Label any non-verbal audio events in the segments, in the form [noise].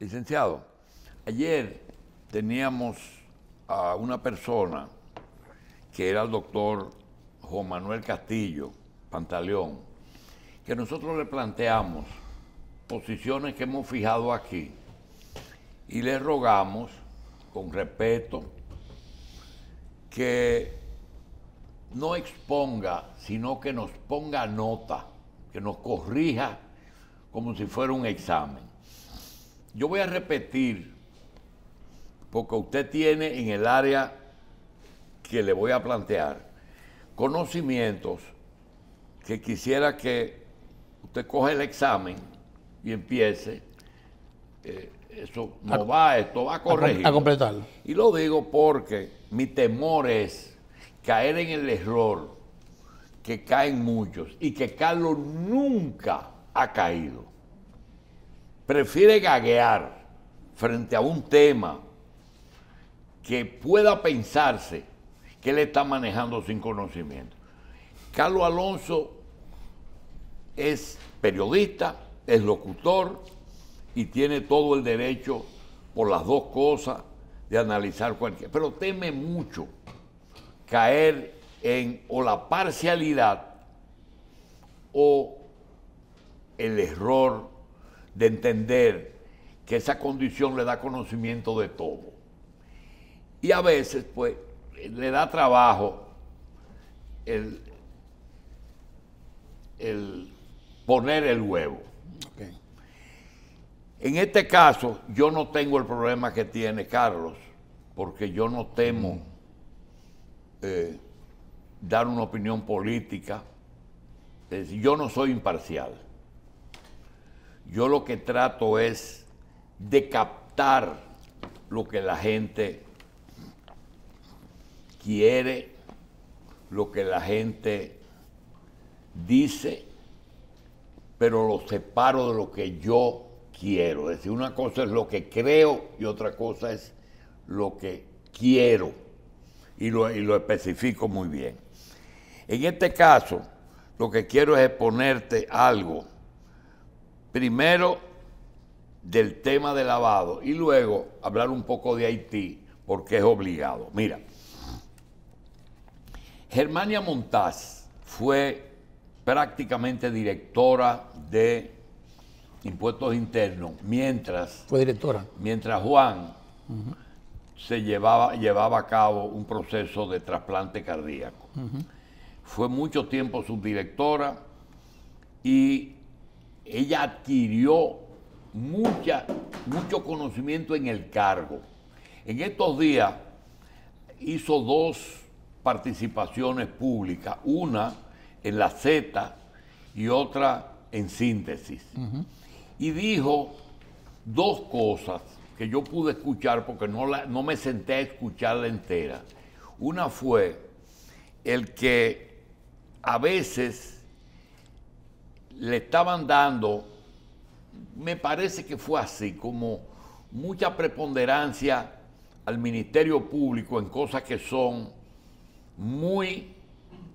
Licenciado, ayer teníamos a una persona que era el doctor Juan Manuel Castillo, Pantaleón, que nosotros le planteamos posiciones que hemos fijado aquí y le rogamos con respeto que no exponga, sino que nos ponga nota, que nos corrija como si fuera un examen. Yo voy a repetir, porque usted tiene en el área que le voy a plantear conocimientos que quisiera que usted coge el examen y empiece. Eh, eso no va, esto va a corregir. A, completarlo. Y lo digo porque mi temor es caer en el error que caen muchos y que Carlos nunca ha caído prefiere gaguear frente a un tema que pueda pensarse que él está manejando sin conocimiento. Carlos Alonso es periodista, es locutor y tiene todo el derecho por las dos cosas de analizar cualquier, pero teme mucho caer en o la parcialidad o el error de entender que esa condición le da conocimiento de todo. Y a veces, pues, le da trabajo el, poner el huevo. En este caso, yo no tengo el problema que tiene Carlos, porque yo no temo eh, dar una opinión política. Es decir, yo no soy imparcial. Yo lo que trato es de captar lo que la gente quiere, lo que la gente dice, pero lo separo de lo que yo quiero. Es decir, una cosa es lo que creo y otra cosa es lo que quiero. Y lo, especifico muy bien. En este caso, lo que quiero es exponerte algo primero del tema de lavado y luego hablar un poco de Haití, porque es obligado. Mira, Germania Montaz fue prácticamente directora de impuestos internos, mientras... Fue directora. Mientras Juan se llevaba, llevaba a cabo un proceso de trasplante cardíaco. Fue mucho tiempo subdirectora y ella adquirió mucha, mucho conocimiento en el cargo. En estos días hizo dos participaciones públicas, una en la Z y otra en síntesis. Y dijo dos cosas que yo pude escuchar porque no, la, no me senté a escucharla entera. Una fue el que a veces le estaban dando, me parece que fue así, como mucha preponderancia al Ministerio Público en cosas que son muy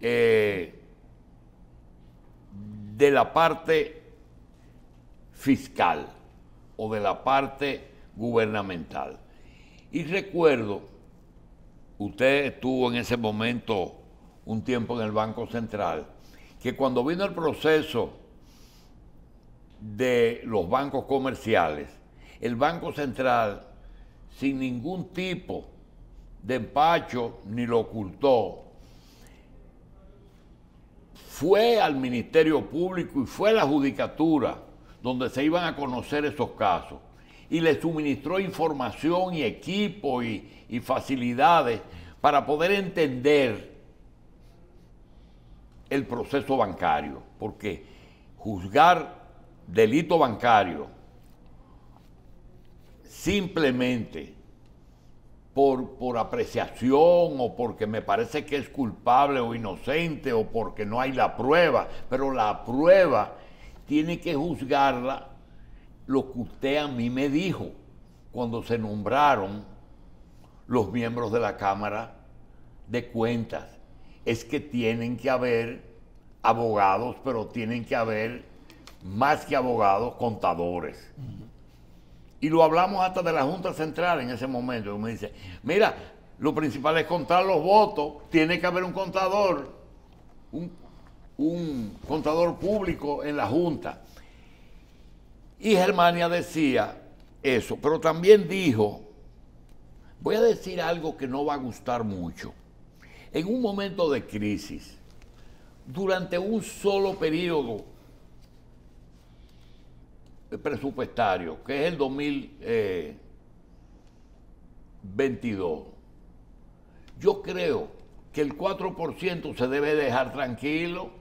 eh, de la parte fiscal o de la parte gubernamental. Y recuerdo, usted estuvo en ese momento un tiempo en el Banco Central, que cuando vino el proceso de los bancos comerciales, el Banco Central, sin ningún tipo de empacho ni lo ocultó, fue al Ministerio Público y fue a la Judicatura donde se iban a conocer esos casos y le suministró información y equipo y, y facilidades para poder entender el proceso bancario, porque juzgar delito bancario, simplemente por, por, apreciación o porque me parece que es culpable o inocente o porque no hay la prueba, pero la prueba tiene que juzgarla lo que usted a mí me dijo cuando se nombraron los miembros de la Cámara de Cuentas. Es que tienen que haber abogados, pero tienen que haber más que abogados, contadores. Y lo hablamos hasta de la Junta Central en ese momento. me dice, mira, lo principal es contar los votos, tiene que haber un contador, un, un contador público en la Junta. Y Germania decía eso, pero también dijo, voy a decir algo que no va a gustar mucho. En un momento de crisis, durante un solo periodo presupuestario, que es el 2022. Eh, Yo creo que el 4% se debe dejar tranquilo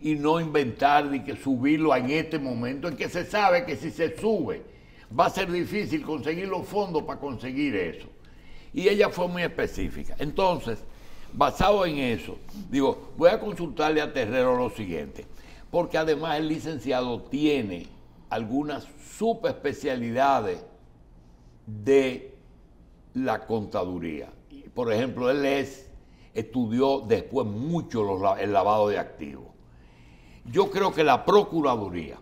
y no inventar ni que subirlo en este momento, en que se sabe que si se sube va a ser difícil conseguir los fondos para conseguir eso. Y ella fue muy específica. Entonces, basado en eso, digo, voy a consultarle a Terrero lo siguiente, porque además el licenciado tiene algunas subespecialidades de la contaduría. Por ejemplo, él estudió después mucho el lavado de activos. Yo creo que la Procuraduría,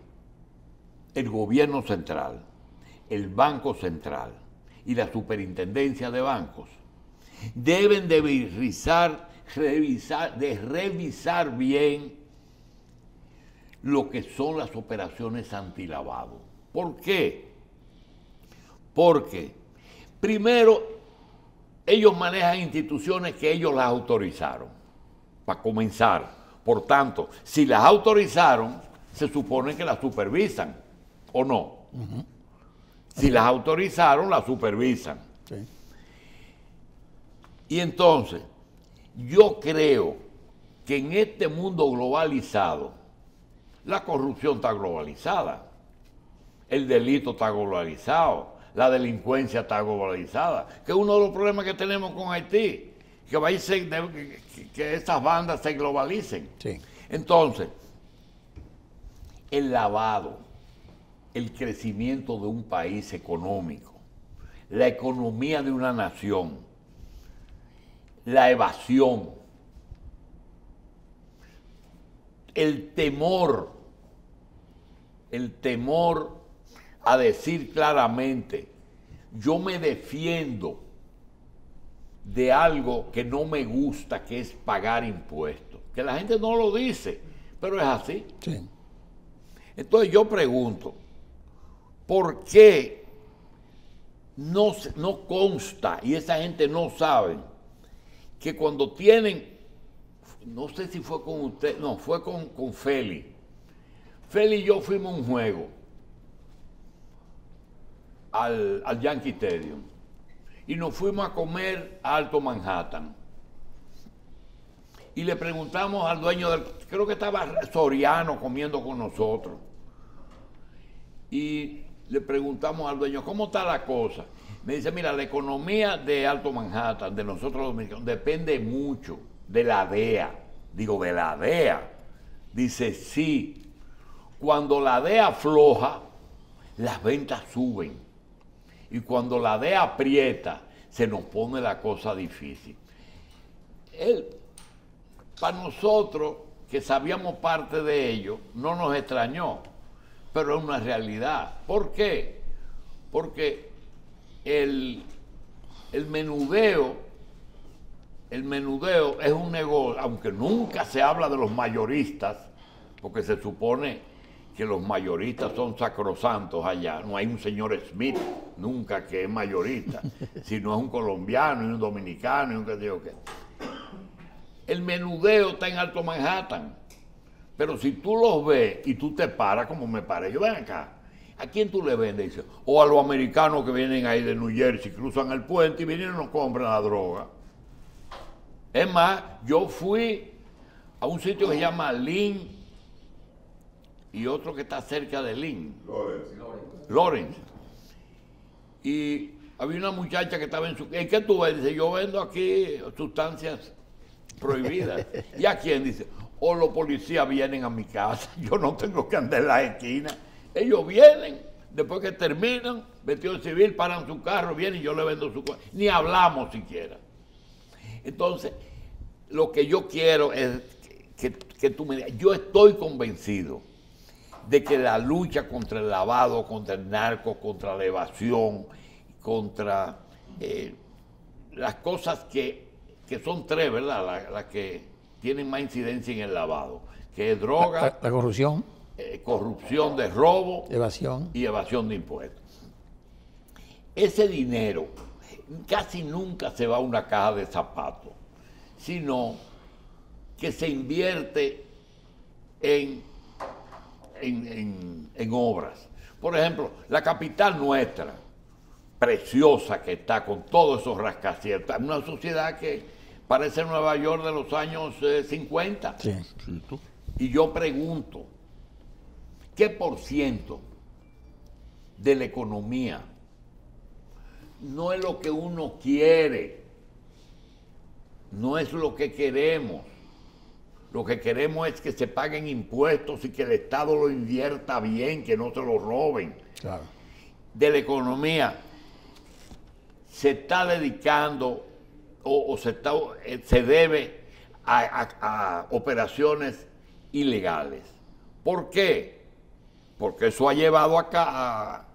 el gobierno central, el Banco Central y la Superintendencia de Bancos deben revisar, de revisar bien lo que son las operaciones antilavado. ¿Por qué? Porque primero ellos manejan instituciones que ellos las autorizaron, para comenzar. Por tanto, si las autorizaron, se supone que las supervisan, ¿o no? Si las autorizaron, las supervisan. Y entonces, yo creo que en este mundo globalizado, la corrupción está globalizada, el delito está globalizado, la delincuencia está globalizada, que es uno de los problemas que tenemos con Haití, que, va a que bandas se globalicen. Entonces, el lavado, el crecimiento de un país económico, la economía de una nación, la evasión, el temor, el temor a decir claramente, yo me defiendo de algo que no me gusta, que es pagar impuestos. Que la gente no lo dice, pero es así. Entonces yo pregunto, ¿por qué no, no consta y esa gente no sabe que cuando tienen no sé si fue con usted, no, fue con, Feli. Feli y yo fuimos a un juego al, al Yankee Stadium y nos fuimos a comer a Alto Manhattan. Y le preguntamos al dueño del, creo que estaba Soriano comiendo con nosotros. Y le preguntamos al dueño, ¿cómo está la cosa? Me dice, mira, la economía de Alto Manhattan, de nosotros los dominicanos, depende mucho de la DEA, digo de la DEA, dice sí, cuando la DEA afloja, las ventas suben. Y cuando la DEA aprieta, se nos pone la cosa difícil. Él, para nosotros, que sabíamos parte de ello, no nos extrañó, pero es una realidad. ¿Por qué? Porque el, el menudeo el menudeo es un negocio, aunque nunca se habla de los mayoristas, porque se supone que los mayoristas son sacrosantos allá. No hay un señor Smith nunca que es mayorista, [laughs] sino es un colombiano y un dominicano y un que digo que. El menudeo está en Alto Manhattan. Pero si tú los ves y tú te paras como me paré, yo ven acá. ¿A quién tú le vendes? O a los americanos que vienen ahí de New Jersey, cruzan el puente y vienen y nos compran la droga. Es más, yo fui a un sitio que se llama Lynn y otro que está cerca de Lynn. Lawrence. Y había una muchacha que estaba en su... ¿En qué tú ves? Dice, yo vendo aquí sustancias prohibidas. ¿Y a quién? Dice, o los policías vienen a mi casa, [laughs] yo no tengo que andar en la esquina. Ellos vienen, después que terminan, vestido de civil, paran su carro, vienen y yo le vendo su... Ni hablamos siquiera. Entonces, lo que yo quiero es que, tú me yo estoy convencido de que la lucha contra el lavado, contra el narco, contra la evasión, contra eh, las cosas que, son tres, ¿verdad? Las que tienen más incidencia en el lavado, que es droga. La, corrupción. Eh, corrupción de robo. Evasión. Y evasión de impuestos. Ese dinero casi nunca se va a una caja de zapatos, sino que se invierte en, en, obras. Por ejemplo, la capital nuestra, preciosa que está con todos esos rascacielos, una sociedad que parece Nueva York de los años 50. Eh, y yo pregunto, ¿qué por ciento de la economía no es lo que uno quiere, no es lo que queremos. Lo que queremos es que se paguen impuestos y que el Estado lo invierta bien, que no se lo roben. De la economía se está dedicando o, se, está, eh, se debe a, operaciones ilegales. ¿Por qué? Porque eso ha llevado acá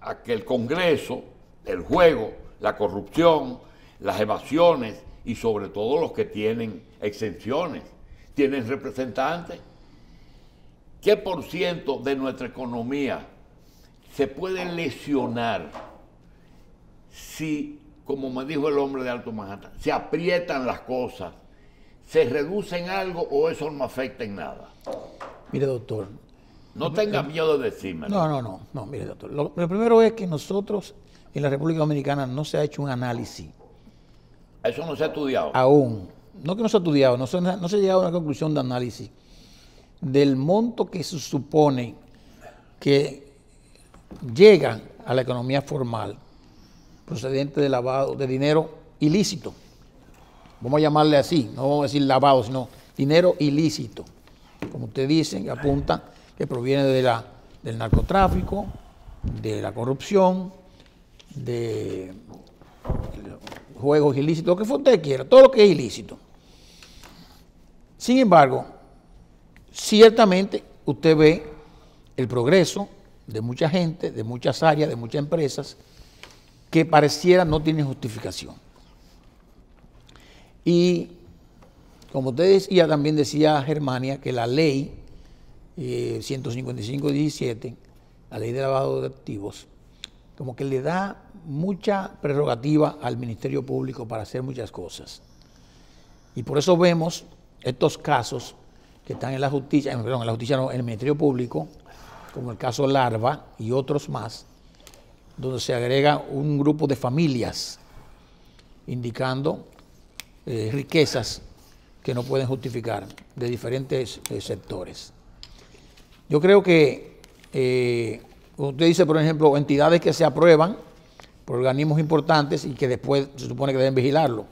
a que el Congreso el juego, la corrupción, las evasiones y sobre todo los que tienen exenciones, tienen representantes. ¿Qué por ciento de nuestra economía se puede lesionar si, como me dijo el hombre de Alto Manhattan, se aprietan las cosas, se reducen algo o eso no afecta en nada? Mire, doctor. No tenga miedo de decirme. No, no, no, no, mire, doctor. lo primero es que nosotros en la República Dominicana no se ha hecho un análisis. Eso no se ha estudiado. Aún. No que no se ha estudiado, no se, ha llegado a una conclusión de análisis del monto que se supone que llega a la economía formal procedente de lavado de dinero ilícito. Vamos a llamarle así, no vamos a decir lavado, sino dinero ilícito. Como usted dice, apunta que proviene de la, del narcotráfico, de la corrupción, de juegos ilícitos, lo que usted quiera, todo lo que es ilícito. Sin embargo, ciertamente usted ve el progreso de mucha gente, de muchas áreas, de muchas empresas, que pareciera no tiene justificación. Y como usted decía, también decía Germania que la ley eh, 155-17, la ley de lavado de activos, como que le da mucha prerrogativa al Ministerio Público para hacer muchas cosas. Y por eso vemos estos casos que están en la justicia, perdón, en la justicia no, en el Ministerio Público, como el caso Larva y otros más, donde se agrega un grupo de familias indicando eh, riquezas que no pueden justificar de diferentes eh, sectores. Yo creo que eh, Usted dice, por ejemplo, entidades que se aprueban por organismos importantes y que después se supone que deben vigilarlo.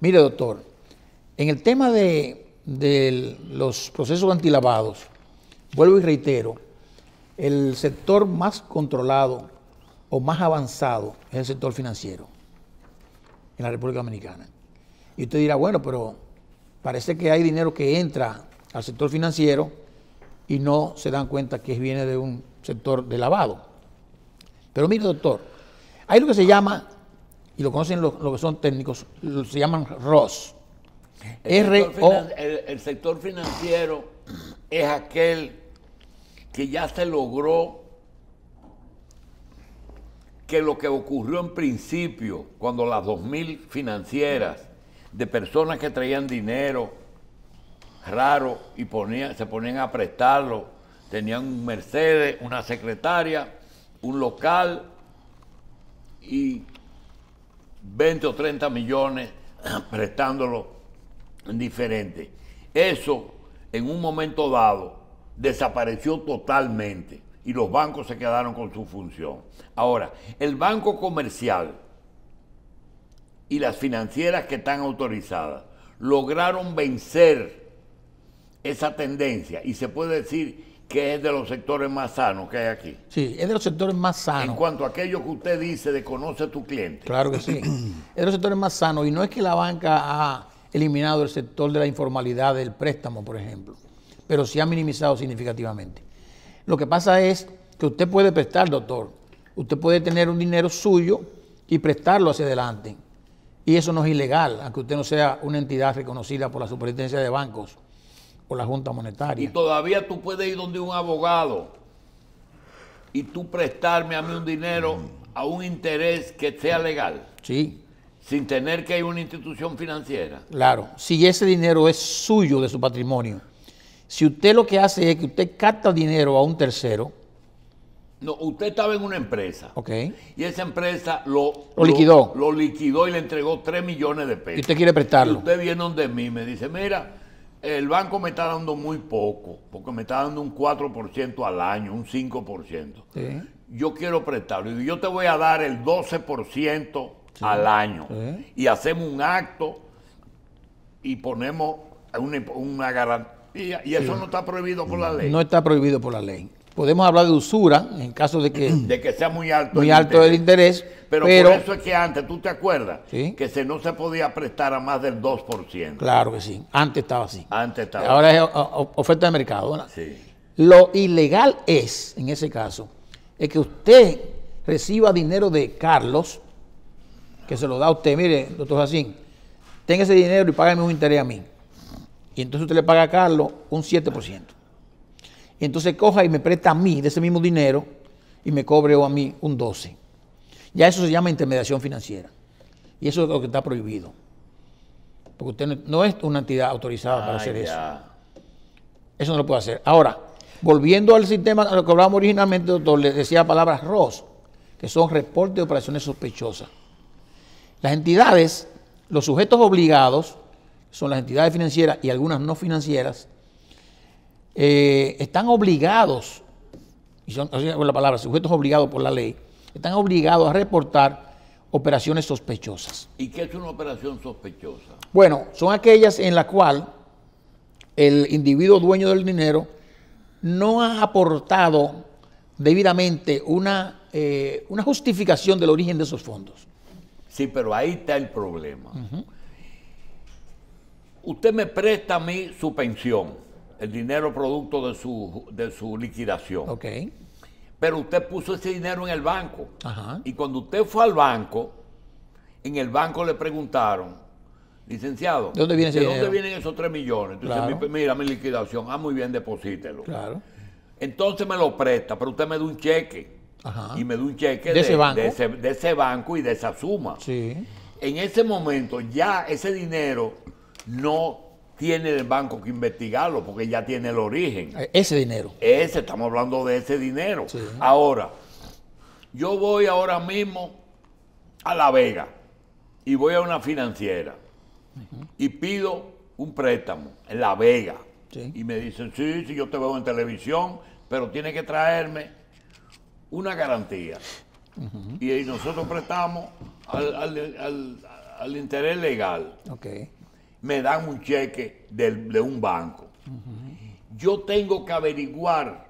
Mire, doctor, en el tema de, los procesos antilavados, vuelvo y reitero, el sector más controlado o más avanzado es el sector financiero en la República Dominicana. Y usted dirá, bueno, pero parece que hay dinero que entra al sector financiero y no se dan cuenta que viene de un sector de lavado. Pero mire, doctor, hay lo que se llama, y lo conocen los que son técnicos, se llaman ROS. R el, el sector financiero es aquel que ya se logró que lo que ocurrió en principio, cuando las 2.000 financieras de personas que traían dinero raro y se ponían a prestarlo. Tenían un Mercedes, una secretaria, un local y 20 o 30 millones [clears throat] prestándolo en diferente. Eso en un momento dado desapareció totalmente y los bancos se quedaron con su función. Ahora, el banco comercial y las financieras que están autorizadas lograron vencer esa tendencia y se puede decir que es de los sectores más sanos que hay aquí. Sí, es de los sectores más sanos. En cuanto a aquello que usted dice de conoce a tu cliente. Claro que sí. [clears throat] es de los sectores más sanos y no es que la banca ha eliminado el sector de la informalidad del préstamo, por ejemplo, pero sí ha minimizado significativamente. Lo que pasa es que usted puede prestar, doctor. Usted puede tener un dinero suyo y prestarlo hacia adelante. Y eso no es ilegal, aunque usted no sea una entidad reconocida por la Superintendencia de Bancos la Junta Monetaria. Y todavía tú puedes ir donde un abogado y tú prestarme a mí un dinero mm. a un interés que sea legal. Sí. Sin tener que ir a una institución financiera. Claro, si ese dinero es suyo de su patrimonio. Si usted lo que hace es que usted capta dinero a un tercero. No, usted estaba en una empresa. Ok. Y esa empresa lo, liquidó. Lo, liquidó y le entregó 3 millones de pesos. Y usted quiere prestarlo. usted viene donde mí me dice, mira, el banco me está dando muy poco, porque me está dando un 4% al año, un 5%. Yo quiero prestarlo. Y yo te voy a dar el 12% al año. Y hacemos un acto y ponemos una, una garantía. Y eso no está prohibido por la ley. No está prohibido por la ley podemos hablar de usura en caso de que, [clears throat] sea muy alto, muy el, alto interés. interés. Pero, por eso es que antes, ¿tú te acuerdas? Que no se podía prestar a más del 2%. Claro que sí, antes estaba así. Antes estaba Ahora es oferta de mercado. Sí. Lo ilegal es, en ese caso, es que usted reciba dinero de Carlos, que se lo da a usted, mire, doctor Jacín, tenga ese dinero y págame un interés a mí. Y entonces usted le paga a Carlos un 7% y entonces coja y me presta a mí de ese mismo dinero y me cobre o a mí un 12. Ya eso se llama intermediación financiera. Y eso es lo que está prohibido. Porque usted no, es una entidad autorizada para hacer eso. Eso no lo puede hacer. Ahora, volviendo al sistema, a lo que hablábamos originalmente, doctor, le decía palabras ROS, que son reportes de operaciones sospechosas. Las entidades, los sujetos obligados, son las entidades financieras y algunas no financieras, eh, están obligados, y son, la palabra, sujetos obligados por la ley, están obligados a reportar operaciones sospechosas. ¿Y qué es una operación sospechosa? Bueno, son aquellas en las cuales el individuo dueño del dinero no ha aportado debidamente una, eh, una justificación del origen de esos fondos. Sí, pero ahí está el problema. Usted me presta a mí su pensión el dinero producto de su, de su liquidación. Ok. Pero usted puso ese dinero en el banco. Ajá. Y cuando usted fue al banco, en el banco le preguntaron, licenciado, ¿de dónde, vienen esos 3 millones? Entonces, mira, mi liquidación, ah, muy bien, deposítelo. Claro. Entonces me lo presta, pero usted me da un cheque. Ajá. Y me da un cheque ¿De, ese banco? de ese banco y de esa suma. Sí. En ese momento ya ese dinero no tiene el banco que investigarlo porque ya tiene el origen. Eh, ese dinero. Ese, estamos hablando de ese dinero. Ahora, yo voy ahora mismo a La Vega y voy a una financiera y pido un préstamo en La Vega. Y me dicen, sí, sí, yo te veo en televisión, pero tiene que traerme una garantía. Y nosotros prestamos al, al, interés legal. Okay me dan un cheque de un banco. Yo tengo que averiguar,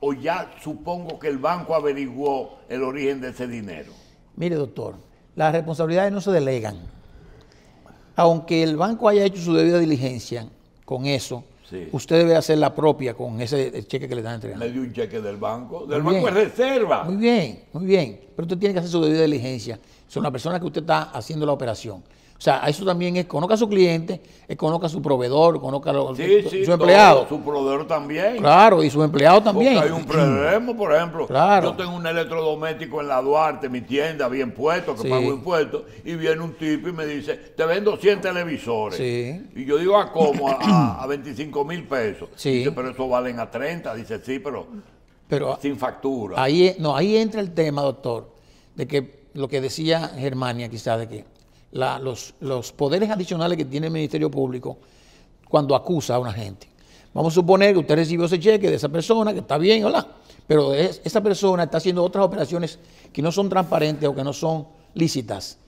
o ya supongo que el banco averiguó el origen de ese dinero. Mire, doctor, las responsabilidades no se delegan. Aunque el banco haya hecho su debida diligencia con eso, usted debe hacer la propia con ese cheque que le están entregando. ¿Me dio un cheque del banco, del banco es reserva. Muy bien, muy bien. Pero usted tiene que hacer su debida diligencia. Son las personas que usted está haciendo la operación. O sea, eso también es, conozca a su cliente, conozca a su proveedor, conozca a su su, sí, sí, empleado. su proveedor también. Claro, y su empleado también. Porque hay un problema, por ejemplo. Claro. Yo tengo un electrodoméstico en la Duarte, mi tienda, bien puesto, que pago impuestos, y viene un tipo y me dice, te vendo 100 televisores. Sí. Y yo digo, ¿a cómo? A, 25 mil pesos. Dice, pero eso valen a 30. Dice, sí, pero, pero sin factura. Ahí, no, ahí entra el tema, doctor, de que lo que decía Germania quizás de que los, poderes adicionales que tiene el Ministerio Público cuando acusa a una gente. Vamos a suponer que usted recibió ese cheque de esa persona, que está bien, hola, pero esa persona está haciendo otras operaciones que no son transparentes o que no son lícitas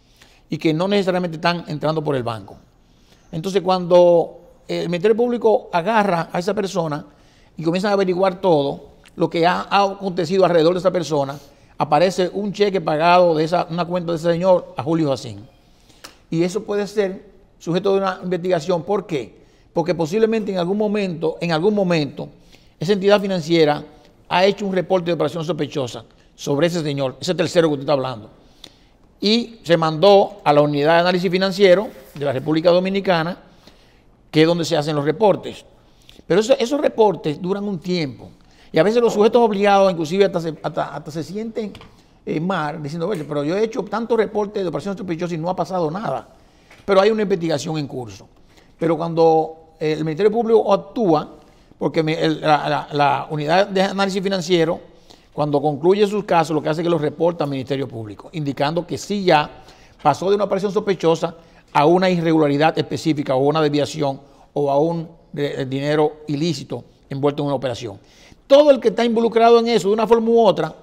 y que no necesariamente están entrando por el banco. Entonces, cuando el Ministerio Público agarra a esa persona y comienza a averiguar todo lo que ha, acontecido alrededor de esa persona, aparece un cheque pagado de esa, una cuenta de ese señor a Julio Jacín. Y eso puede ser sujeto de una investigación. ¿Por qué? Porque posiblemente en algún momento, en algún momento, esa entidad financiera ha hecho un reporte de operación sospechosa sobre ese señor, ese tercero que usted está hablando. Y se mandó a la unidad de análisis financiero de la República Dominicana, que es donde se hacen los reportes. Pero esos reportes duran un tiempo. Y a veces los sujetos obligados, inclusive hasta hasta se sienten Mar diciendo, pero yo he hecho tantos reportes de operaciones sospechosas y no ha pasado nada. Pero hay una investigación en curso. Pero cuando eh, el Ministerio Público actúa, porque la, unidad de análisis financiero, cuando concluye sus casos, lo que hace es que los reporta al Ministerio Público, indicando que sí ya pasó de una operación sospechosa a una irregularidad específica o una desviación o a un eh, dinero ilícito envuelto en una operación. Todo el que está involucrado en eso de una forma u otra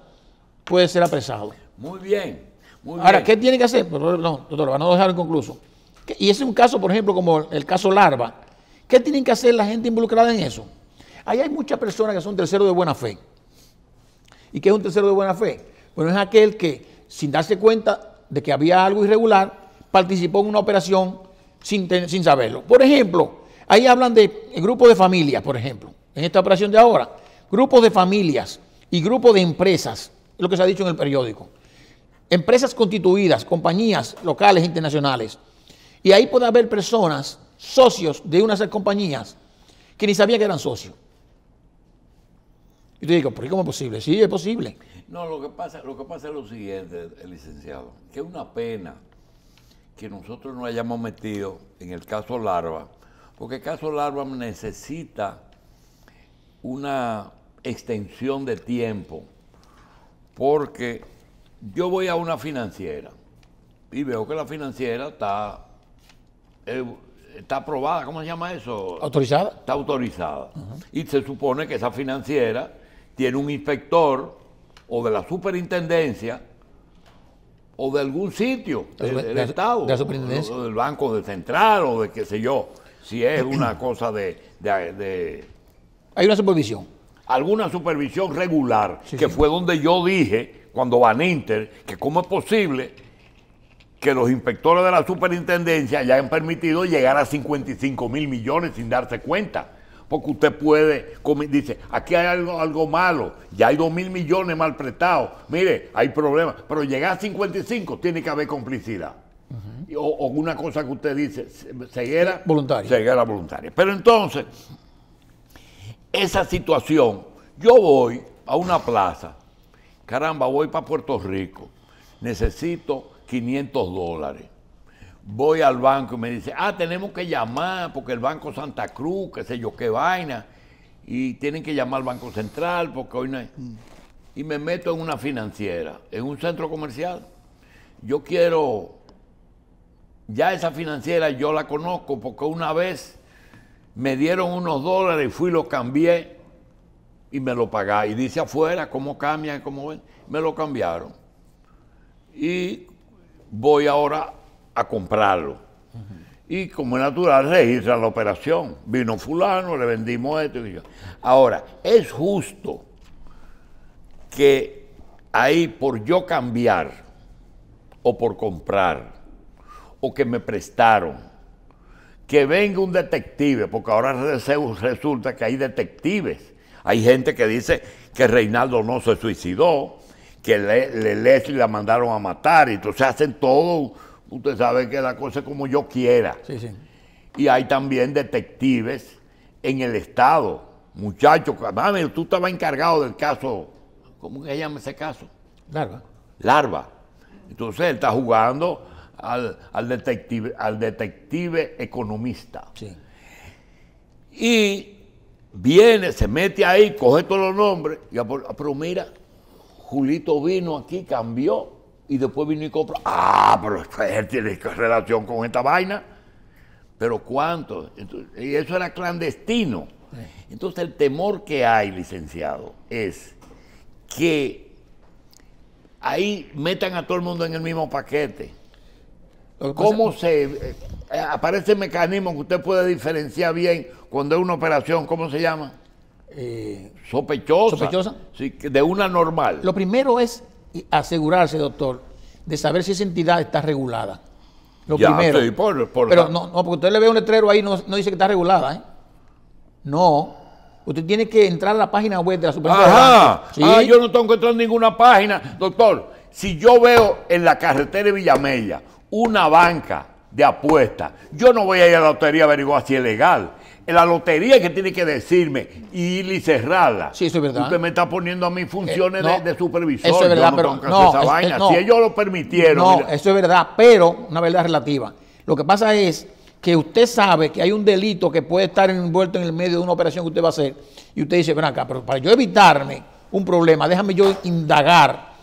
puede ser apresado. Muy bien. Muy Ahora, ¿qué tiene que hacer? Pero no, a no dejar inconcluso. Y ese es un caso, por ejemplo, como el caso Larva. ¿Qué tienen que hacer la gente involucrada en eso? Ahí hay muchas personas que son terceros de buena fe. ¿Y qué es un tercero de buena fe? Bueno, es aquel que, sin darse cuenta de que había algo irregular, participó en una operación sin, sin saberlo. Por ejemplo, ahí hablan de grupos de familias, por ejemplo, en esta operación de ahora. Grupos de familias y grupos de empresas lo que se ha dicho en el periódico. Empresas constituidas, compañías locales internacionales. Y ahí puede haber personas, socios de unas compañías, que ni sabían que eran socios. Y te digo, qué? cómo es posible? Sí, es posible. No, lo que pasa, lo que pasa es lo siguiente, licenciado, que es una pena que nosotros no hayamos metido en el caso Larva, porque el caso Larva necesita una extensión de tiempo porque yo voy a una financiera y veo que la financiera está, eh, está aprobada, ¿cómo se llama eso? Autorizada. Está autorizada. Y se supone que esa financiera tiene un inspector o de la superintendencia o de algún sitio del, Estado. de, Estado, superintendencia. O, del Banco Central o de qué sé yo, si es [clears throat] una cosa de, de... Hay una supervisión alguna supervisión regular, que fue donde yo dije, cuando Van Inter, que cómo es posible que los inspectores de la superintendencia ya han permitido llegar a 55 mil millones sin darse cuenta. Porque usted puede, dice, aquí hay algo, algo malo, ya hay 2 mil millones mal prestados, mire, hay problemas, pero llegar a 55 tiene que haber complicidad. o, o, una cosa que usted dice, ceguera voluntaria. Ceguera voluntaria. Pero entonces, esa situación. Yo voy a una plaza, caramba, voy para Puerto Rico, necesito 500 dólares. Voy al banco y me dice, ah, tenemos que llamar porque el Banco Santa Cruz, qué sé yo, qué vaina, y tienen que llamar al Banco Central porque hoy no hay... Y me meto en una financiera, en un centro comercial. Yo quiero, ya esa financiera yo la conozco porque una vez me dieron unos dólares y fui, lo cambié y me lo pagaron. Y dice afuera cómo cambian, cómo ven. Me lo cambiaron. Y voy ahora a comprarlo. Y como es natural, registra la operación. Vino fulano, le vendimos esto. Y Ahora, es justo que ahí por yo cambiar o por comprar o que me prestaron, que venga un detective, porque ahora resulta que hay detectives. Hay gente que dice que Reinaldo no se suicidó, que le, le y la mandaron a matar, y entonces hacen todo, usted sabe que la cosa es como yo quiera. Y hay también detectives en el Estado, muchachos, mami, tú estabas encargado del caso, ¿cómo que se llama ese caso? Larva. Larva. Entonces él está jugando al, detective, al detective economista. Y viene, se mete ahí, coge todos los nombres, y, ah, pero mira, Julito vino aquí, cambió, y después vino y compró. Ah, pero él tiene relación con esta vaina. Pero cuánto y eso era clandestino. Entonces el temor que hay, licenciado, es que ahí metan a todo el mundo en el mismo paquete. ¿Cómo se eh, eh, aparece el mecanismo que usted puede diferenciar bien cuando es una operación, ¿cómo se llama? Eh, sospechosa. Sospechosa. Sí, de una normal. Lo primero es asegurarse, doctor, de saber si esa entidad está regulada. Lo ya, primero. Pero no, no, porque usted le ve un letrero ahí, no, no dice que está regulada, ¿eh? No, Usted tiene que entrar a la página web de la Superintendencia. ¡Ajá! Ah, yo no tengo que entrar en ninguna página. Doctor, si yo veo en la carretera de Villamella una banca de apuestas. Yo no voy a ir a la lotería a averiguar si es legal. En la lotería que tiene que decirme ir y cerrarla. Sí, eso es verdad. Usted me está poniendo a mis eh, funciones de, supervisor. Eso es verdad, pero no, Si ellos lo permitieron. No, eso es verdad, pero una verdad relativa. Lo que pasa es que usted sabe que hay un delito que puede estar envuelto en el medio de una operación que usted va a hacer y usted dice, ven pero para yo evitarme un problema, déjame yo indagar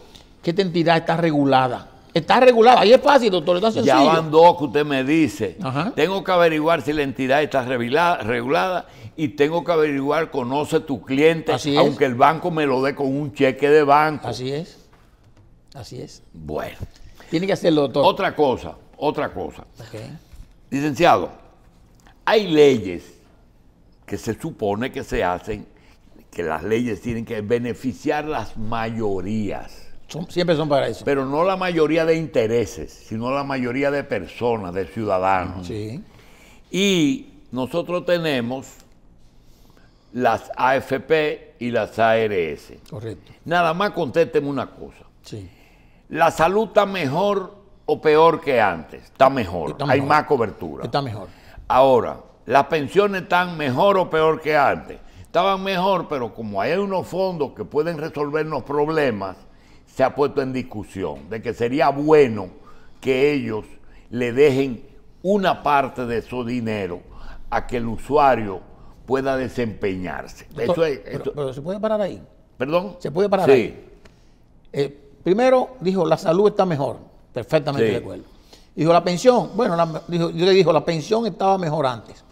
que esta entidad está regulada Está regulada, ahí es fácil, doctor, Ya van dos que usted me dice. Tengo que averiguar si la entidad está regulada, regulada y tengo que averiguar, conoce tu cliente, aunque el banco me lo dé con un cheque de banco. Así es. Así es. Bueno. Tiene que hacerlo, doctor. Otra cosa, otra cosa. Licenciado, hay leyes que se supone que se hacen, que las leyes tienen que beneficiar las mayorías siempre son para eso. Pero no la mayoría de intereses, sino la mayoría de personas, de ciudadanos. Sí. Y nosotros tenemos las AFP y las ARS. Correcto. Nada más contésteme una cosa. Sí. ¿La salud está mejor o peor que antes? Está mejor. Hay más cobertura. Está mejor. Ahora, las pensiones están mejor o peor que antes. Estaban mejor, pero como hay unos fondos que pueden resolver los problemas, se ha puesto en discusión, de que sería bueno que ellos le dejen una parte de su dinero a que el usuario pueda desempeñarse. pero, se puede parar ahí. ¿Perdón? Se puede parar ahí. Eh, primero dijo, la salud está mejor. Perfectamente de acuerdo. Dijo, la pensión, bueno, yo le dijo, la pensión estaba mejor antes.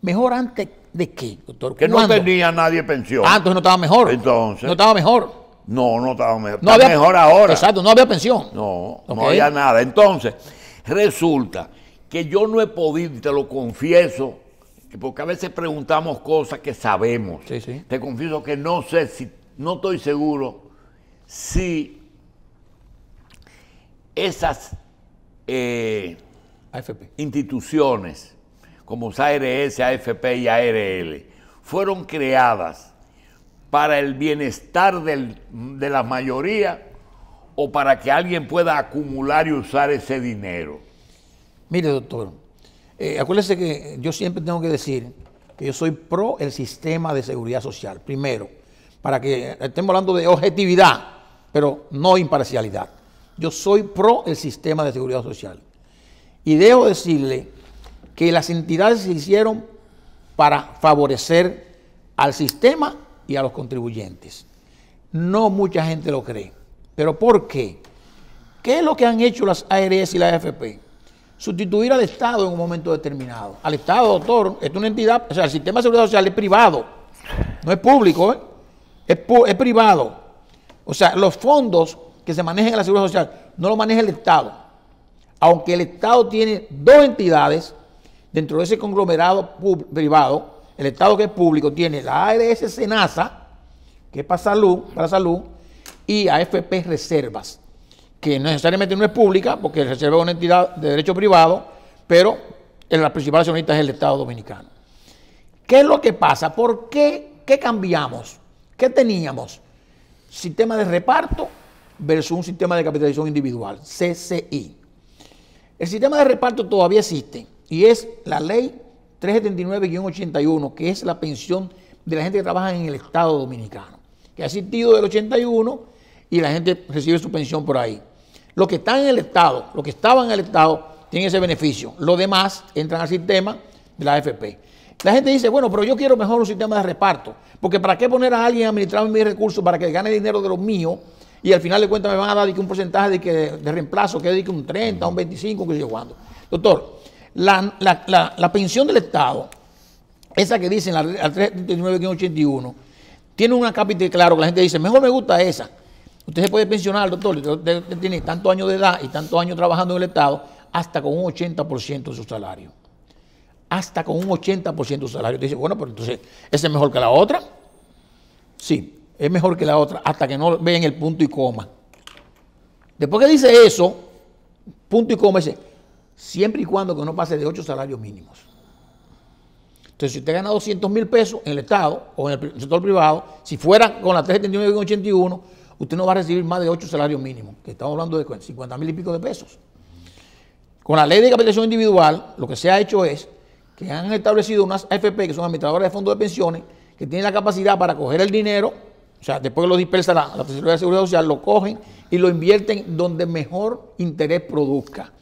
¿Mejor antes de qué, doctor? Que no tenía nadie pensión. Antes ah, no estaba mejor. Entonces. No estaba mejor. No, no estaba mejor. No mejor ahora. Exacto, no había pensión. No, no había nada. Entonces, resulta que yo no he podido, te lo confieso, porque a veces preguntamos cosas que sabemos. Te confieso que no sé si, no estoy seguro si esas eh, instituciones como ARS, AFP y ARL fueron creadas para el bienestar de la mayoría o para que alguien pueda acumular y usar ese dinero? Mire, doctor, eh, acuérdese que yo siempre tengo que decir que yo soy pro el sistema de seguridad social, primero, para que estemos hablando de objetividad, pero no imparcialidad. Yo soy pro el sistema de seguridad social. Y debo decirle que las entidades se hicieron para favorecer al sistema a los contribuyentes. No mucha gente lo cree. ¿Pero por qué? ¿Qué es lo que han hecho las ARS y la AFP? Sustituir al Estado en un momento determinado. Al Estado, doctor, es una entidad, o sea, el sistema de seguridad social es privado, no es público, ¿eh? es, es privado. O sea, los fondos que se manejan en la seguridad social no lo maneja el Estado. Aunque el Estado tiene dos entidades dentro de ese conglomerado privado el Estado que es público tiene la ARS Senasa, que es para salud, para salud, y AFP Reservas, que necesariamente no es pública, porque reserva es una entidad de derecho privado, pero la principal accionista es el Estado Dominicano. ¿Qué es lo que pasa? ¿Por qué, qué cambiamos? ¿Qué teníamos? Sistema de reparto versus un sistema de capitalización individual, CCI. El sistema de reparto todavía existe y es la ley 379-81, que es la pensión de la gente que trabaja en el Estado Dominicano, que ha asistido del 81 y la gente recibe su pensión por ahí. Los que están en el Estado, los que estaban en el Estado, tienen ese beneficio. Los demás entran al sistema de la AFP. La gente dice, bueno, pero yo quiero mejor un sistema de reparto, porque ¿para qué poner a alguien a administrar mis recursos para que gane dinero de los míos y al final de cuentas me van a dar un porcentaje de, que, de reemplazo, que dedique un 30, un 25, que sé yo cuándo? Doctor, la, pensión del Estado, esa que dicen la, tiene un acápite claro que la gente dice, mejor me gusta esa. Usted se puede pensionar, doctor, usted tiene tantos años de edad y tantos años trabajando en el Estado, hasta con un 80% de su salario. Hasta con un 80% de su salario. Usted dice, bueno, pero entonces, ¿esa es mejor que la otra? Sí, es mejor que la otra, hasta que no vean el punto y coma. Después que dice eso, punto y coma, dice, siempre y cuando que no pase de 8 salarios mínimos. Entonces, si usted gana 200 mil pesos en el Estado o en el sector privado, si fuera con la 379,81, usted no va a recibir más de 8 salarios mínimos, que estamos hablando de 50 mil y pico de pesos. Con la ley de capitalización individual, lo que se ha hecho es que han establecido unas AFP, que son administradoras de fondos de pensiones, que tienen la capacidad para coger el dinero, o sea, después lo dispersa la, la de Seguridad Social, lo cogen y lo invierten donde mejor interés produzca.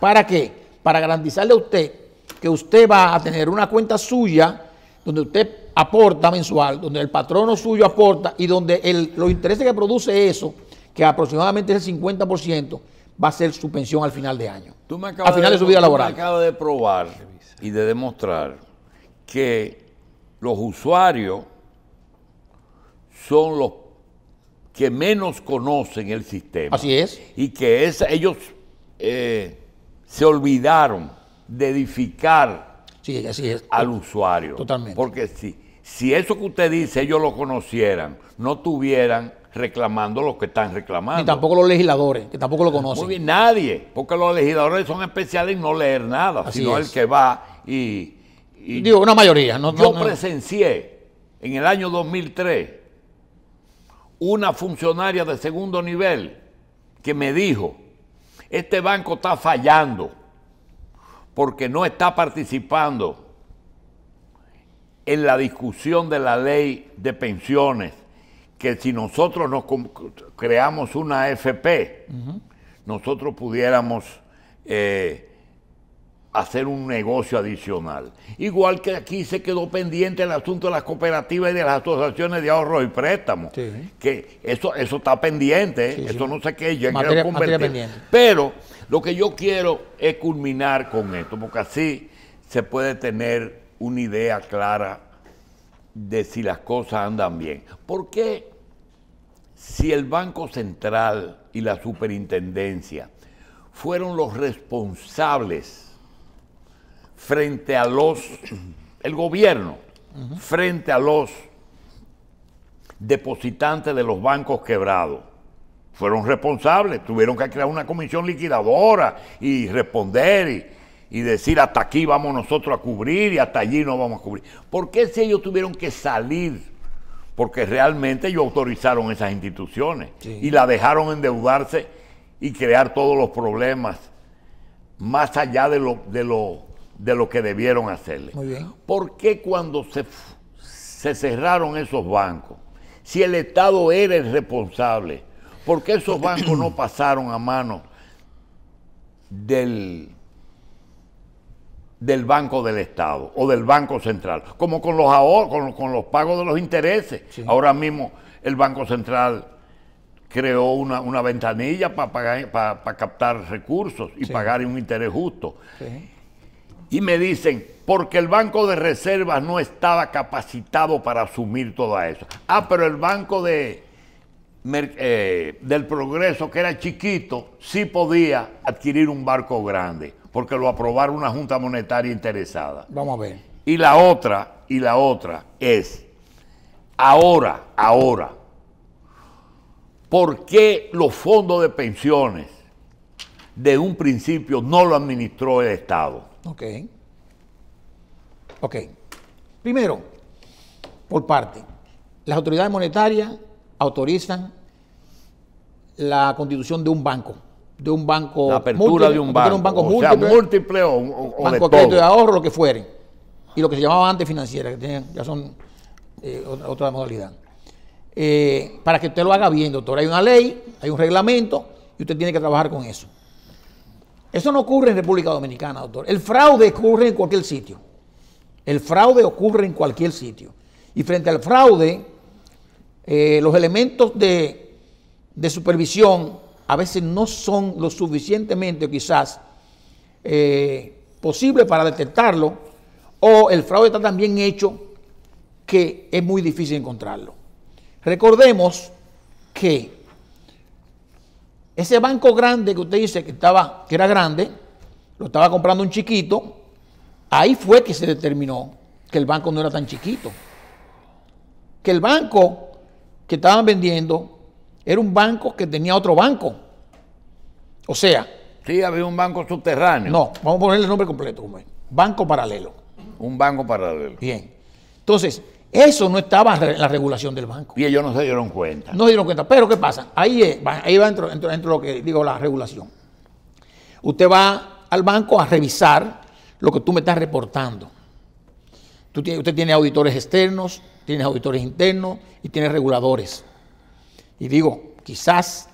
¿Para qué? Para garantizarle a usted que usted va a tener una cuenta suya donde usted aporta mensual, donde el patrono suyo aporta y donde el, los intereses que produce eso, que aproximadamente es el 50%, va a ser su pensión al final de año. Tú al final de, su vida laboral. Tú me de probar y de demostrar que los usuarios son los que menos conocen el sistema. Así es. Y que es ellos eh, se olvidaron de edificar al usuario. Totalmente. Porque si, si eso que usted dice ellos lo conocieran, no tuvieran reclamando lo que están reclamando. Ni tampoco los legisladores, que tampoco lo conocen. Muy bien, nadie, porque los legisladores son especiales en no leer nada, sino el que va y, Digo, una mayoría. No, yo presencié en el año 2003 una funcionaria de segundo nivel que me dijo este banco está fallando porque no está participando en la discusión de la ley de pensiones, que si nosotros nos creamos una AFP, nosotros pudiéramos eh, hacer un negocio adicional. Igual que aquí se quedó pendiente el asunto de las cooperativas y de las asociaciones de ahorro y préstamo. que eso, eso está pendiente, eso no sé qué, yo Pero lo que yo quiero es culminar con esto, porque así se puede tener una idea clara de si las cosas andan bien. Porque si el Banco Central y la Superintendencia fueron los responsables frente a los, el gobierno, frente a los depositantes de los bancos quebrados. Fueron responsables, tuvieron que crear una comisión liquidadora y responder y, decir hasta aquí vamos nosotros a cubrir y hasta allí no vamos a cubrir. ¿Por qué si ellos tuvieron que salir? porque realmente ellos autorizaron esas instituciones y la dejaron endeudarse y crear todos los problemas más allá de lo, de lo de lo que debieron hacerle. Muy bien. ¿Por qué cuando se, se cerraron esos bancos, si el Estado era el responsable, por qué esos bancos no [clears throat] pasaron a manos del, del Banco del Estado o del Banco Central? Como con los con, los pagos de los intereses. Ahora mismo el Banco Central creó una, ventanilla para captar recursos y pagar un interés justo. Sí y me dicen, porque el Banco de Reservas no estaba capacitado para asumir todo eso. Ah, pero el Banco de, eh, del Progreso, que era chiquito, sí podía adquirir un barco grande, porque lo aprobaron una Junta Monetaria interesada. Vamos a ver. Y la otra, y la otra es, ahora, ahora, ¿por qué los fondos de pensiones de un principio no lo administró el Estado? Ok. Ok. Primero, por parte, las autoridades monetarias autorizan la constitución de un banco. De un banco. apertura múltiple, de un banco. un banco múltiple, o, banco de, ahorro, lo que fuere. Y lo que se llamaba antes financiera, que ya son eh, otra, modalidad. Eh, para que usted lo haga bien, doctor. Hay una ley, hay un reglamento y usted tiene que trabajar con eso. Eso no ocurre en República Dominicana, doctor. El fraude ocurre en cualquier sitio. El fraude ocurre en cualquier sitio. Y frente al fraude, eh, los elementos de, supervisión a veces no son lo suficientemente quizás posibles eh, posible para detectarlo, o el fraude está tan bien hecho que es muy difícil encontrarlo. Recordemos que ese banco grande que usted dice que, estaba, que era grande, lo estaba comprando un chiquito, ahí fue que se determinó que el banco no era tan chiquito. Que el banco que estaban vendiendo era un banco que tenía otro banco. O sea. Sí, había un banco subterráneo. No, vamos a ponerle el nombre completo. Banco paralelo. Un banco paralelo. Bien. Entonces, eso no estaba en la regulación del banco. Y ellos no se dieron cuenta. No se dieron cuenta. Pero ¿qué pasa? Ahí, va dentro, dentro, de lo que digo la regulación. Usted va al banco a revisar lo que tú me estás reportando. Tú usted tiene auditores externos, tiene auditores internos y tiene reguladores. Y digo, quizás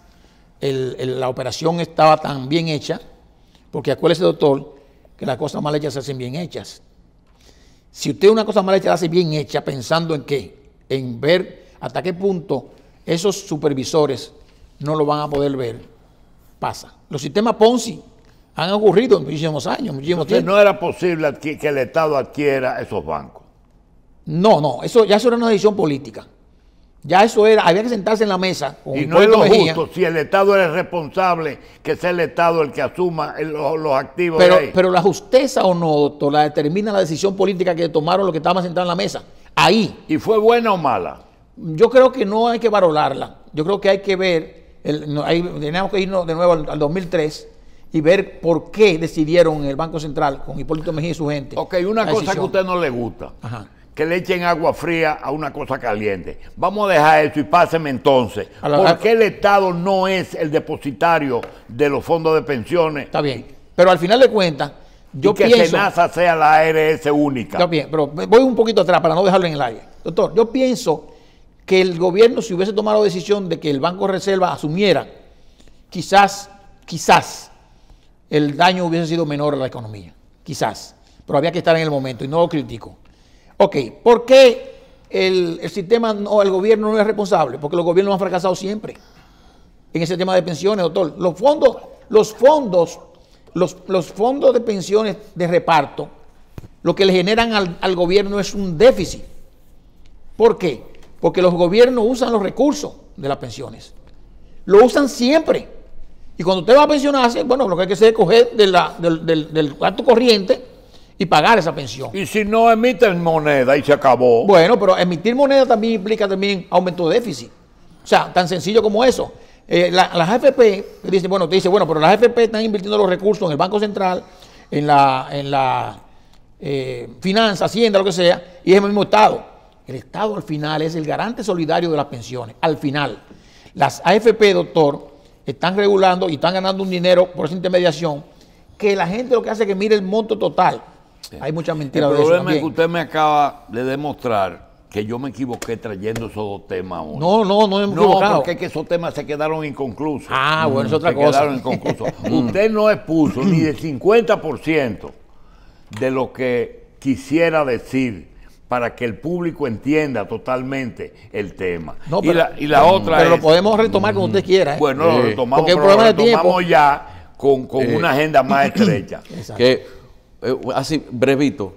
la operación estaba tan bien hecha, porque acuérdese, doctor, que las cosas mal hechas se hacen bien hechas. Si usted una cosa mal hecha la hace bien hecha, pensando en qué, en ver hasta qué punto esos supervisores no lo van a poder ver, pasa. Los sistemas Ponzi han ocurrido en muchísimos años, muchísimos No era posible que el Estado adquiera esos bancos. No, no, eso ya eso era una decisión política. Ya eso era, había que sentarse en la mesa. Con y no es lo justo, si el Estado es responsable, que sea el Estado el que asuma los, activos. Pero, pero la justeza o no, doctor, la determina la decisión política que tomaron los que estaban sentados en la mesa. Ahí. ¿Y fue buena o mala? Yo creo que no hay que varolarla. Yo creo que hay que ver, el, tenemos que irnos de nuevo al, 2003 y ver por qué decidieron el Banco Central con Hipólito Mejía y su gente. Ok, una cosa que a usted no le gusta. Ajá que le echen agua fría a una cosa caliente. Vamos a dejar eso y pásenme entonces. ¿Por qué el Estado no es el depositario de los fondos de pensiones? Está bien, pero al final de cuentas, yo y que pienso... sea la ARS única. Está bien, pero voy un poquito atrás para no dejarlo en el aire. Doctor, yo pienso que el gobierno, si hubiese tomado la decisión de que el Banco Reserva asumiera, quizás, quizás, el daño hubiese sido menor a la economía. Quizás. Pero había que estar en el momento y no lo critico. Ok, ¿por qué el, sistema o el gobierno no es responsable? Porque los gobiernos han fracasado siempre en ese tema de pensiones, doctor. Los fondos, los fondos, los, los fondos de pensiones de reparto, lo que le generan al, gobierno es un déficit. ¿Por qué? Porque los gobiernos usan los recursos de las pensiones. Lo usan siempre. Y cuando usted va a pensionarse, bueno, lo que hay que hacer es coger del, del, del gasto corriente y pagar esa pensión. Y si no emiten moneda y se acabó. Bueno, pero emitir moneda también implica también aumento de déficit. O sea, tan sencillo como eso. Eh, las AFP, dice, bueno, te dice, bueno, pero las AFP están invirtiendo los recursos en el Banco Central, en la, en la eh, finanza, hacienda, lo que sea, y es el mismo Estado. El Estado al final es el garante solidario de las pensiones, al final. Las AFP, doctor, están regulando y están ganando un dinero por esa intermediación que la gente lo que hace es que mire el monto total hay muchas mentiras. El problema es que usted me acaba de demostrar que yo me equivoqué trayendo esos dos temas hoy. No, no, no hemos equivocado. No, porque es que esos temas se quedaron inconclusos. Ah, bueno, es otra se cosa. Se quedaron inconclusos. [laughs] Mm. Usted no expuso ni el 50% de lo que quisiera decir para que el público entienda totalmente el tema. pero, y la, otra Pero lo podemos retomar como usted quiera. ¿eh? Bueno, lo retomamos, porque el problema lo retomamos de tiempo, ya con, con eh, una agenda más [coughs] estrecha. Exacto. Eh, así brevito,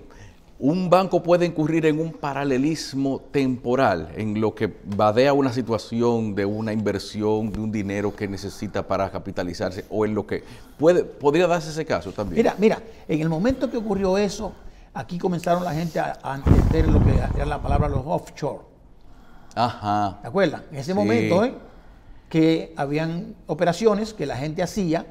un banco puede incurrir en un paralelismo temporal, en lo que vadea una situación de una inversión, de un dinero que necesita para capitalizarse, o en lo que puede, podría darse ese caso también. Mira, mira, en el momento que ocurrió eso, aquí comenzaron la gente a, entender lo que era la palabra los offshore. Ajá. ¿Te acuerdas? En ese momento, ¿eh? que habían operaciones que la gente hacía,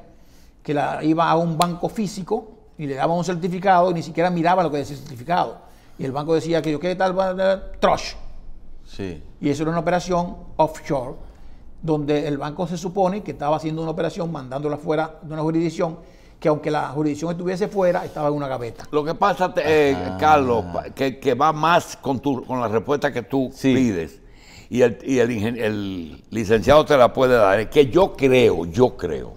que la iba a un banco físico y le daban un certificado y ni siquiera miraba lo que decía el certificado. Y el banco decía que yo qué tal, Trash. Sí. Y eso era una operación offshore, donde el banco se supone que estaba haciendo una operación mandándola fuera de una jurisdicción que aunque la jurisdicción estuviese fuera, estaba en una gaveta. Lo que pasa, eh, ah. Carlos, que, va más con, con la respuesta que tú pides, y, el, y el, licenciado te la puede dar, es que yo creo, yo creo,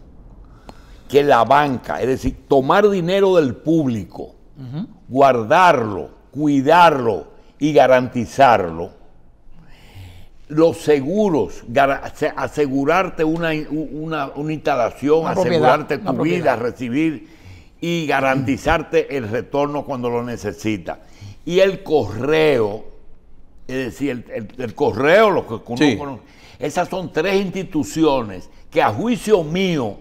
que la banca, es decir, tomar dinero del público, guardarlo, cuidarlo y garantizarlo, los seguros, asegurarte una, instalación, asegurarte tu vida, recibir y garantizarte el retorno cuando lo necesitas. Y el correo, es decir, el, correo, lo que conozco. esas son tres instituciones que a juicio mío,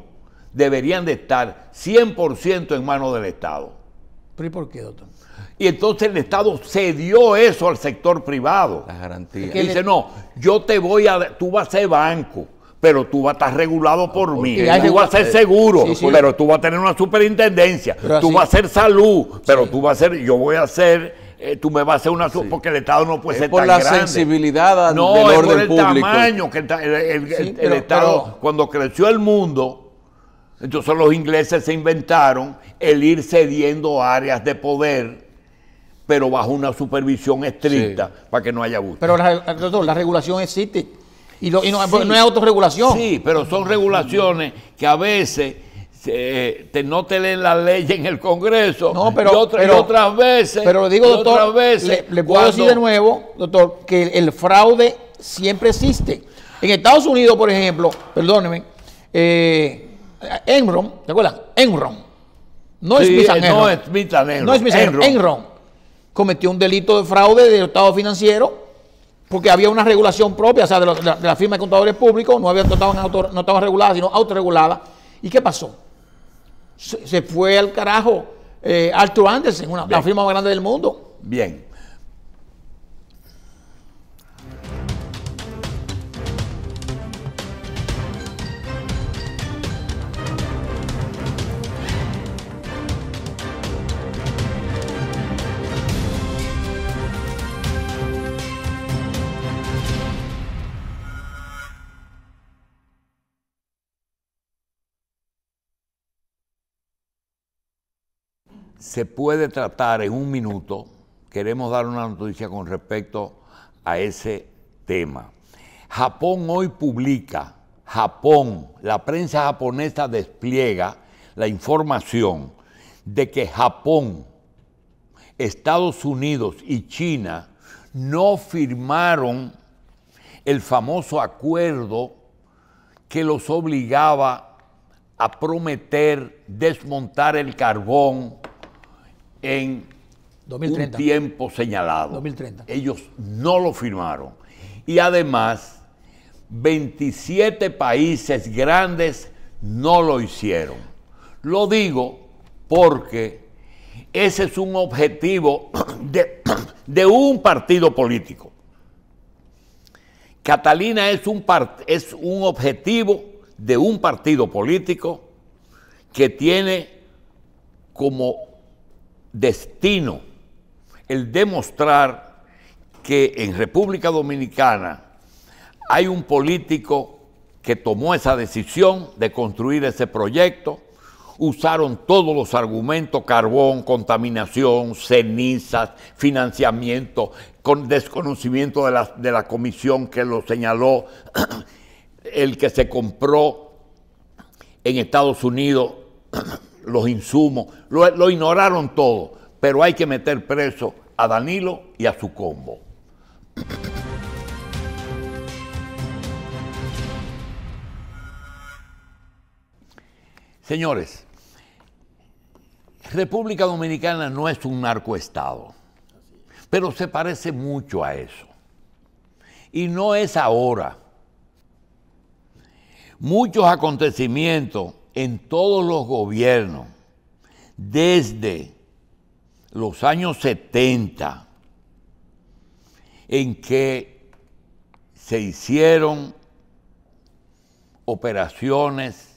deberían de estar 100% en manos del Estado. y por qué, doctor? Y entonces el Estado cedió eso al sector privado. La garantía. dice, no, yo te voy a, tú vas a ser banco, pero tú vas a estar regulado por mí. Tú vas a ser seguro, pero tú vas a tener una superintendencia. tú vas a ser salud, pero tú vas a ser, yo voy a ser... Eh, tú me vas a hacer una porque el Estado no puede es ser por la sensibilidad no, del orden es por el tamaño que el, Estado cuando creció el mundo entonces los ingleses se inventaron el ir cediendo áreas de poder, pero bajo una supervisión estricta para que no haya abuso. Pero la, la regulación existe y, no, es autorregulación. Sí, pero son regulaciones que a veces eh, te, no te leen la ley en el Congreso no, pero, otras veces. Pero le digo, doctor, le, puedo decir de nuevo, doctor, que el, fraude siempre existe. En Estados Unidos, por ejemplo, perdóneme, eh, Enron, ¿te acuerdas? Enron. No No es Smith Enron. No es Enron. Enron. Cometió un delito de fraude de estado financiero porque había una regulación propia, o sea, de, la, firma de contadores públicos, no, había, no no sino autorregulada. ¿Y qué pasó? Se, fue al carajo eh, Arthur Anderson, una, la firma más grande del mundo. Bien. se puede tratar en un minuto. Queremos dar una noticia con respecto a ese tema. Japón hoy publica, Japón, la prensa japonesa despliega la información de que Japón, Estados Unidos y China no firmaron el famoso acuerdo que los obligaba a prometer desmontar el carbón en un tiempo señalado. Ellos no lo firmaron. Y además, 27 países grandes no lo hicieron. Lo digo porque ese es un objetivo [clears throat] [clears throat] de, un partido político. Catalina es un, es un objetivo de un partido político que tiene como destino el demostrar que en República Dominicana hay un político que tomó esa decisión de construir ese proyecto, usaron todos los argumentos, carbón, contaminación, cenizas, financiamiento, con desconocimiento de la, de la comisión que lo señaló, [clears throat] el que se compró en Estados Unidos [clears throat] los insumos, lo, ignoraron todo, pero hay que meter preso a Danilo y a su combo. Señores, República Dominicana no es un narcoestado, pero se parece mucho a eso. Y no es ahora. Muchos acontecimientos en todos los gobiernos, desde los años 70, en que se hicieron operaciones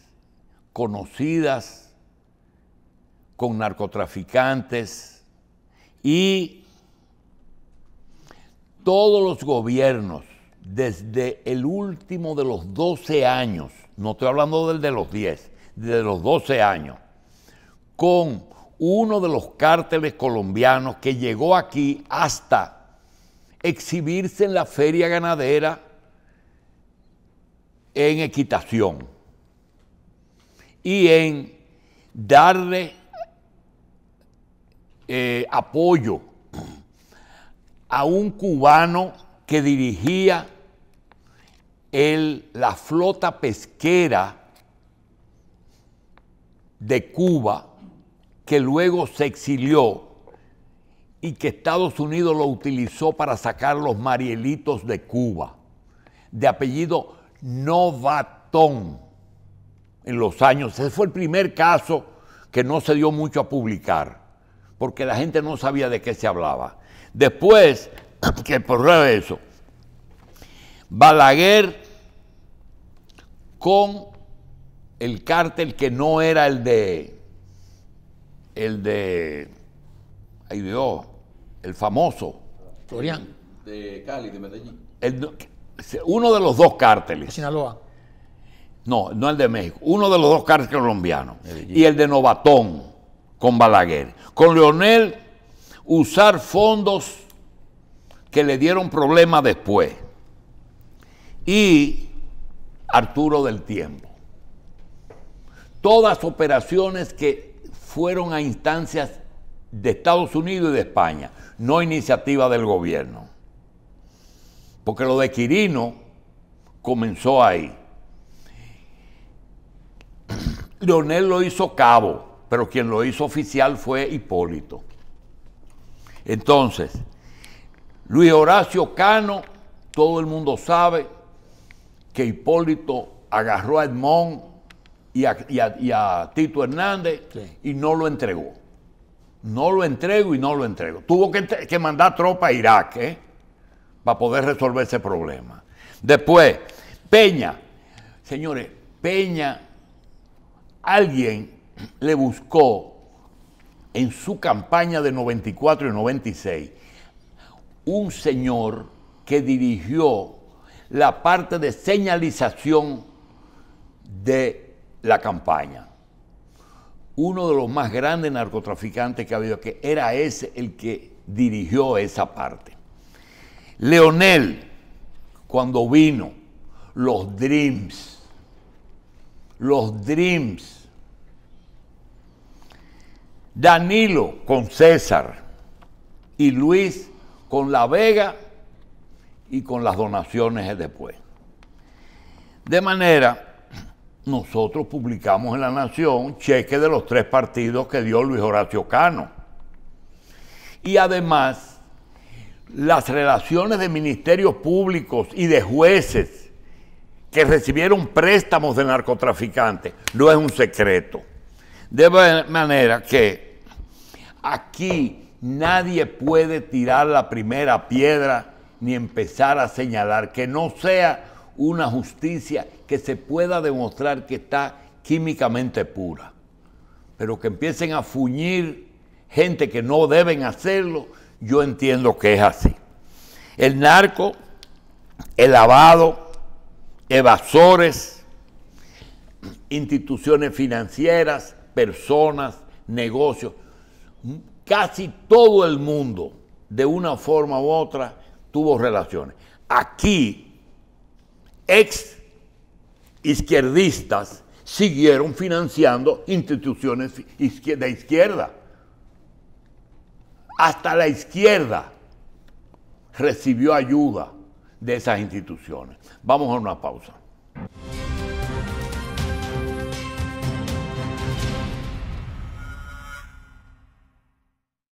conocidas con narcotraficantes y todos los gobiernos, desde el último de los 12 años, no estoy hablando del de los 10, de los 12 años con uno de los cárteles colombianos que llegó aquí hasta exhibirse en la feria ganadera en equitación y en darle eh, apoyo a un cubano que dirigía la flota pesquera de Cuba que luego se exilió y que Estados Unidos lo utilizó para sacar los marielitos de Cuba, de apellido Novatón, en los años. Ese fue el primer caso que no se dio mucho a publicar, porque la gente no sabía de qué se hablaba. Después, [clears throat] que por eso, Balaguer con el cártel que no era el de, el de, Dios, oh, el famoso. Florian. De Cali, de Medellín. uno de los dos cárteles. Sinaloa. No, no el de México. Uno de los dos cárteles colombianos. Y el de Novatón con Balaguer. Con Leonel usar fondos que le dieron problemas después. Y Arturo del Tiempo todas operaciones que fueron a instancias de Estados Unidos y de España, no iniciativa del gobierno. Porque lo de Quirino comenzó ahí. Leonel lo hizo cabo, pero quien lo hizo oficial fue Hipólito. Entonces, Luis Horacio Cano, todo el mundo sabe que Hipólito agarró a Edmond y a, Tito Hernández y no lo entregó. No lo entrego y no lo entrego. Tuvo que, mandar tropa a Irak ¿eh? para poder resolver ese problema. Después, Peña. Señores, Peña, alguien le buscó en su campaña de 94 y 96 un señor que dirigió la parte de señalización de la campaña. Uno de los más grandes narcotraficantes que ha habido, que era ese el que dirigió esa parte. Leonel, cuando vino, los Dreams, los Dreams. Danilo con César y Luis con La Vega y con las donaciones después. De manera nosotros publicamos en La Nación cheque de los tres partidos que dio Luis Horacio Cano. Y además, las relaciones de ministerios públicos y de jueces que recibieron préstamos de narcotraficantes no es un secreto. De manera que aquí nadie puede tirar la primera piedra ni empezar a señalar que no sea una justicia que se pueda demostrar que está químicamente pura, pero que empiecen a fuñir gente que no deben hacerlo, yo entiendo que es así. El narco, el lavado, evasores, instituciones financieras, personas, negocios, casi todo el mundo, de una forma u otra, tuvo relaciones. Aquí ex izquierdistas siguieron financiando instituciones de izquierda. Hasta la izquierda recibió ayuda de esas instituciones. Vamos a una pausa.